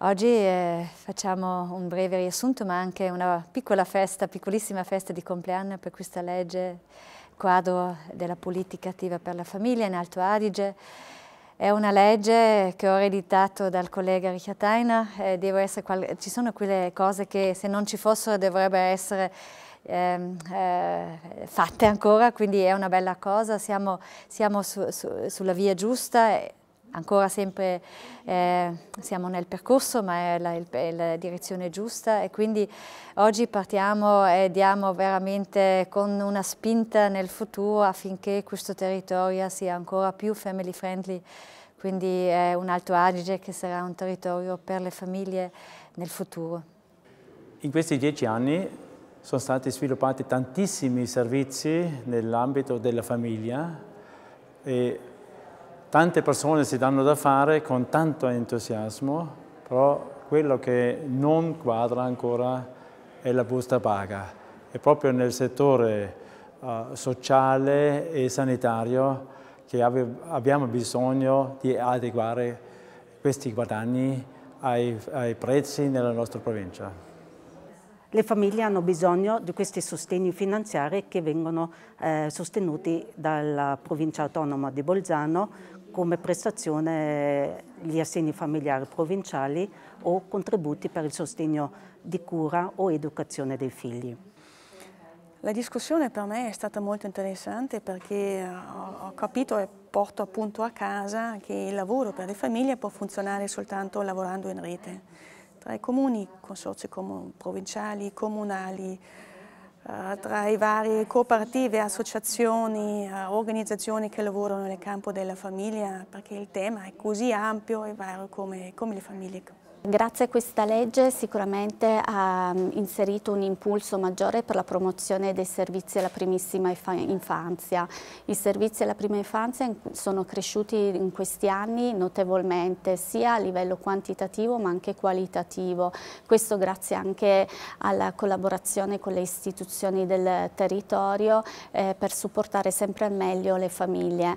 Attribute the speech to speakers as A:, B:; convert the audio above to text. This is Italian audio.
A: Oggi eh, facciamo un breve riassunto ma anche una piccola festa, piccolissima festa di compleanno per questa legge quadro della politica attiva per la famiglia in Alto Adige. È una legge che ho ereditato dal collega Richiataina, eh, ci sono quelle cose che se non ci fossero dovrebbero essere eh, eh, fatte ancora, quindi è una bella cosa, siamo, siamo su, su, sulla via giusta, ancora sempre eh, siamo nel percorso ma è la, è la, direzione giusta e quindi oggi partiamo e diamo veramente con una spinta nel futuro affinché questo territorio sia ancora più family friendly quindi è un Alto Adige che sarà un territorio per le famiglie nel futuro.
B: In questi dieci anni sono stati sviluppati tantissimi servizi nell'ambito della famiglia e tante persone si danno da fare con tanto entusiasmo, però quello che non quadra ancora è la busta paga. È proprio nel settore uh, sociale e sanitario che ave, abbiamo bisogno di adeguare questi guadagni ai, ai prezzi nella nostra provincia.
C: Le famiglie hanno bisogno di questi sostegni finanziari che vengono eh, sostenuti dalla provincia autonoma di Bolzano come prestazione gli assegni familiari provinciali o contributi per il sostegno di cura o educazione dei figli.
D: La discussione per me è stata molto interessante perché eh, ho capito e porto appunto a casa che il lavoro per le famiglie può funzionare soltanto lavorando in rete. Tra i comuni, consorzi comun provinciali, comunali, eh, tra le varie cooperative, associazioni, eh, organizzazioni che lavorano nel campo della famiglia, perché il tema è così ampio e vario come, come le famiglie.
E: Grazie a questa legge sicuramente ha mm, inserito un impulso maggiore per la promozione dei servizi alla primissima infanzia. I servizi alla prima infanzia sono cresciuti in questi anni notevolmente sia a livello quantitativo ma anche qualitativo. Questo grazie anche alla collaborazione con le istituzioni istituzioni del territorio eh, per supportare sempre al meglio le famiglie.